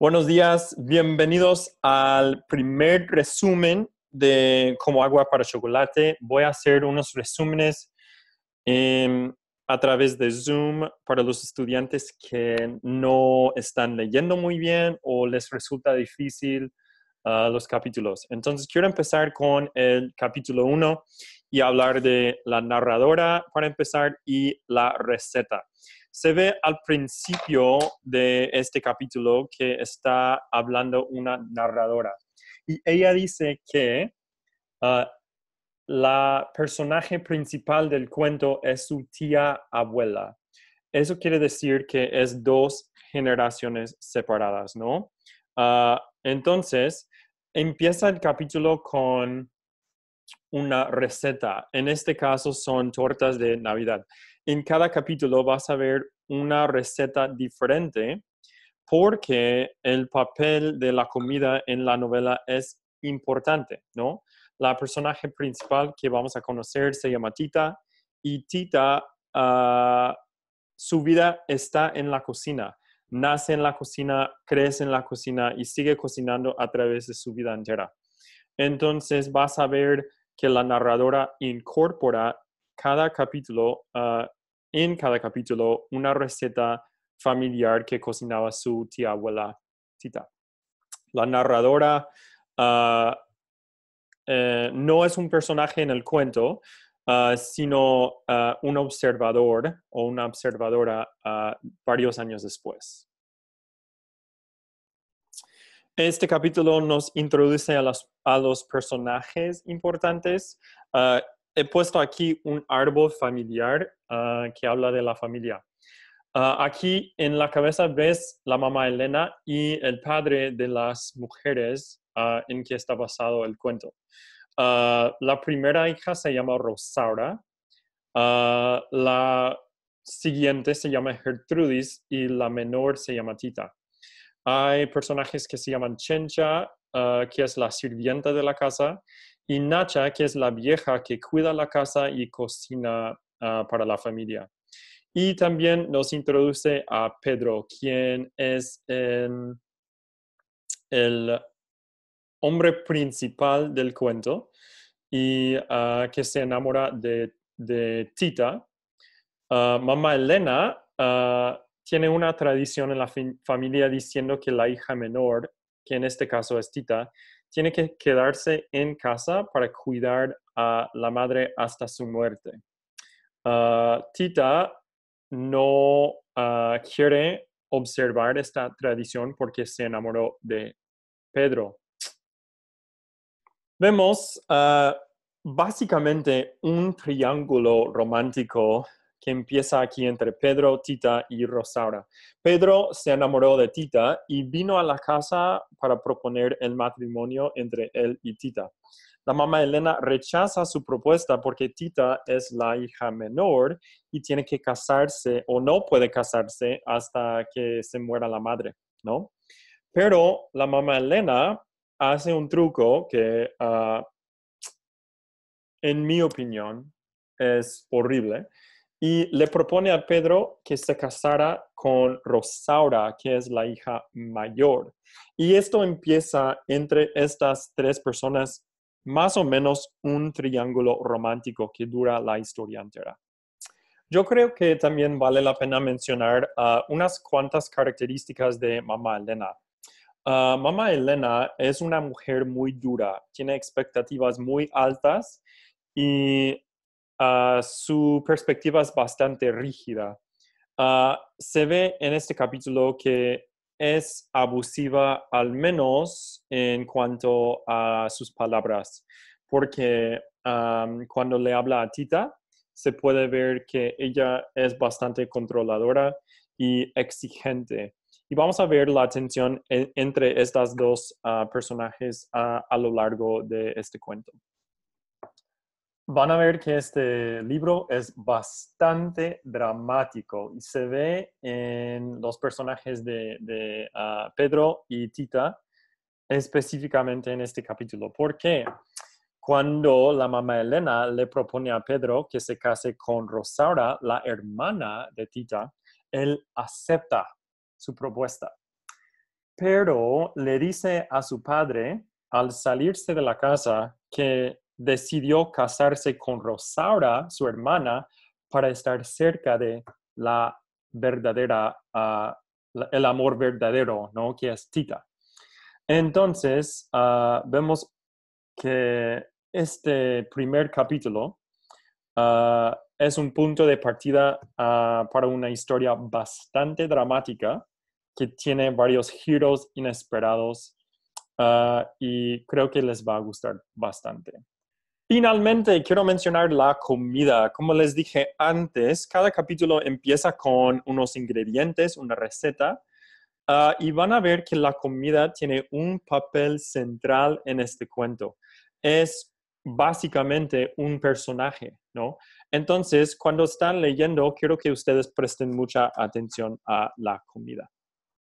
Buenos días, bienvenidos al primer resumen de Como Agua para Chocolate. Voy a hacer unos resúmenes em, a través de Zoom para los estudiantes que no están leyendo muy bien o les resulta difícil ah, los capítulos. Entonces, quiero empezar con el capítulo 1 y hablar de la narradora para empezar y la receta se ve al principio de este capítulo que está hablando una narradora y ella dice que ah, la personaje principal del cuento es su tía abuela. Eso quiere decir que es dos generaciones separadas, ¿no? Ah, entonces, empieza el capítulo con una receta. En este caso son tortas de Navidad en cada capítulo vas a ver una receta diferente porque el papel de la comida en la novela es importante, ¿no? La personaje principal que vamos a conocer se llama Tita y Tita, ah, su vida está en la cocina, nace en la cocina, crece en la cocina y sigue cocinando a través de su vida entera. Entonces vas a ver que la narradora incorpora cada capítulo, ah, en cada capítulo, una receta familiar que cocinaba su tía abuela Tita. La narradora ah, eh, no es un personaje en el cuento, ah, sino un observador o una observadora varios años después. Este capítulo nos introduce a los personajes importantes he puesto aquí un árbol familiar ah, que habla de la familia. Ah, aquí en la cabeza ves la mamá Elena y el padre de las mujeres ah, en que está basado el cuento. la primera hija se llama Rosaura, la siguiente se llama Gertrudis y la menor se llama Tita. Hay personajes que se llaman Chencha eh, que es la sirvienta de la casa, y Nacha, que es la vieja que cuida la casa y cocina eh, para la familia. Y también nos introduce a Pedro, quien es em, el, hombre principal del cuento y eh, que se enamora de, Tita. mamá Elena tiene una tradición en la familia diciendo que la hija menor que en este caso es Tita, tiene que quedarse en casa para cuidar a la madre hasta su muerte. Ah, Tita no ah, quiere observar esta tradición porque se enamoró de Pedro. Vemos ah, básicamente un triángulo romántico que empieza aquí entre Pedro, Tita y Rosaura. Pedro se enamoró de Tita y vino a la casa para proponer el matrimonio entre él y Tita. La mamá Elena rechaza su propuesta porque Tita es la hija menor y tiene que casarse o no puede casarse hasta que se muera la madre, ¿no? Pero la mamá Elena hace un truco que, ah, en mi opinión, es horrible y le propone a Pedro que se casara con Rosaura, que es la hija mayor. Y esto empieza entre estas tres personas más o menos un triángulo romántico que dura la historia entera. Yo creo que también vale la pena mencionar ah, unas cuantas características de mamá Elena. mama ah, mamá Elena es una mujer muy dura, tiene expectativas muy altas y Ah, su perspectiva es bastante rígida. Ah, se ve en este capítulo que es abusiva al menos en cuanto a sus palabras, porque cuando le habla a Tita, se puede ver que ella es bastante controladora y exigente. Y vamos a ver la tensión entre estas dos ah, personajes a lo largo de este cuento van a ver que este libro es bastante dramático y se ve en los personajes de, ah, Pedro y Tita, específicamente en este capítulo. Porque Cuando la mamá Elena le propone a Pedro que se case con Rosaura, la hermana de Tita, él acepta su propuesta. Pero le dice a su padre, al salirse de la casa, que decidió casarse con Rosaura, su hermana, para estar cerca de la verdadera, ah, el amor verdadero, ¿no? Que es Tita. Entonces, ah, vemos que este primer capítulo ah, es un punto de partida para una historia bastante dramática que tiene varios giros inesperados y creo que les va a gustar bastante. Finalmente, quiero mencionar la comida. Como les dije antes, cada capítulo empieza con unos ingredientes, una receta, ah, y van a ver que la comida tiene un papel central en este cuento. Es básicamente un personaje, ¿no? Entonces, cuando están leyendo, quiero que ustedes presten mucha atención a la comida.